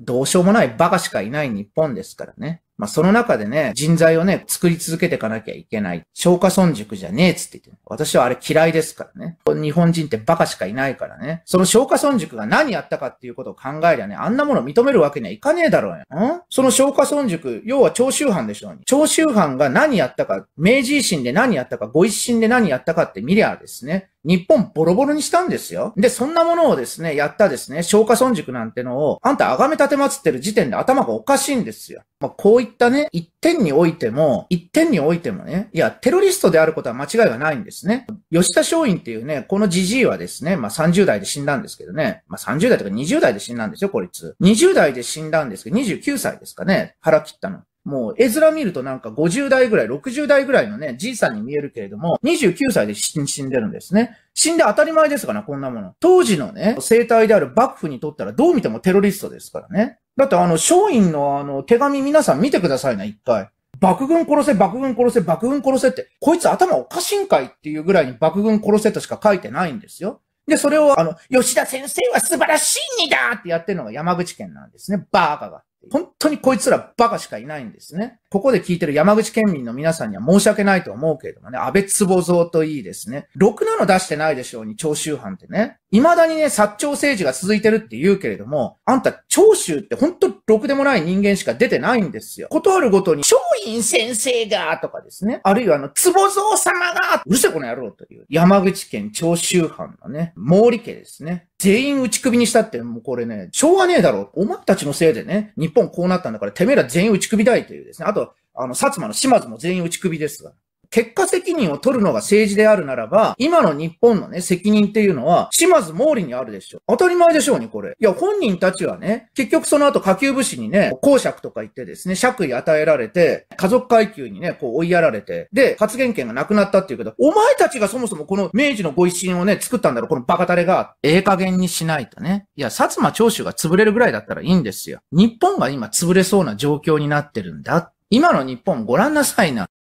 どうしようもないバカしかいない日本ですからね。まあ、その中でね、人材をね、作り続けていかなきゃいけない。消化損塾じゃねえっつって言って、ね、私はあれ嫌いですからね。日本人ってバカしかいないからね。その消化損塾が何やったかっていうことを考えりゃね、あんなもの認めるわけにはいかねえだろうよ。んその消化損塾、要は長州藩でしょうに。長州藩が何やったか、明治維新で何やったか、ご一新で何やったかって見りゃですね、日本ボロボロにしたんですよ。で、そんなものをですね、やったですね、消化損塾なんてのを、あんた崇め立てまつってる時点で頭がおかしいんですよ。まあ、こういったね、一点においても、一点においてもね、いや、テロリストであることは間違いがないんですね。吉田松陰っていうね、このじじいはですね、まあ、30代で死んだんですけどね、まあ、30代とか20代で死んだんですよ、こいつ。20代で死んだんですけど、29歳ですかね、腹切ったの。もう絵面見るとなんか50代ぐらい、60代ぐらいのね、じいさんに見えるけれども、29歳で死んでるんですね。死んで当たり前ですから、こんなもの。当時のね、生態である幕府にとったらどう見てもテロリストですからね。だってあの、松陰のあの、手紙皆さん見てくださいな、一回。爆軍殺せ、爆軍殺せ、爆軍殺せって、こいつ頭おかしいんかいっていうぐらいに爆軍殺せとしか書いてないんですよ。で、それをあの、吉田先生は素晴らしいにだってやってるのが山口県なんですね。バーカが。本当にこいつらバカしかいないんですね。ここで聞いてる山口県民の皆さんには申し訳ないと思うけれどもね、安倍坪蔵といいですね。ろくなの出してないでしょうに、長州藩ってね。未だにね、薩長政治が続いてるって言うけれども、あんた長州って本当ろくでもない人間しか出てないんですよ。断るごとに、松陰先生がとかですね。あるいはあの、坪蔵様がうるせえこの野郎という、山口県長州藩のね、毛利家ですね。全員打ち首にしたって、もうこれね、しょうがねえだろ。お前たちのせいでね、日本こうなったんだから、てめえら全員打ち首だいというですね。あと、あの、薩摩の島津も全員打ち首です結果責任を取るのが政治であるならば、今の日本のね、責任っていうのは、島津毛利にあるでしょ。当たり前でしょうね、これ。いや、本人たちはね、結局その後下級武士にね、公爵とか言ってですね、爵位与えられて、家族階級にね、こう追いやられて、で、発言権がなくなったっていうけど、お前たちがそもそもこの明治のご一新をね、作ったんだろ、このバカタレが。ええ加減にしないとね。いや、薩摩長州が潰れるぐらいだったらいいんですよ。日本が今潰れそうな状況になってるんだ。今の日本ご覧なさいな。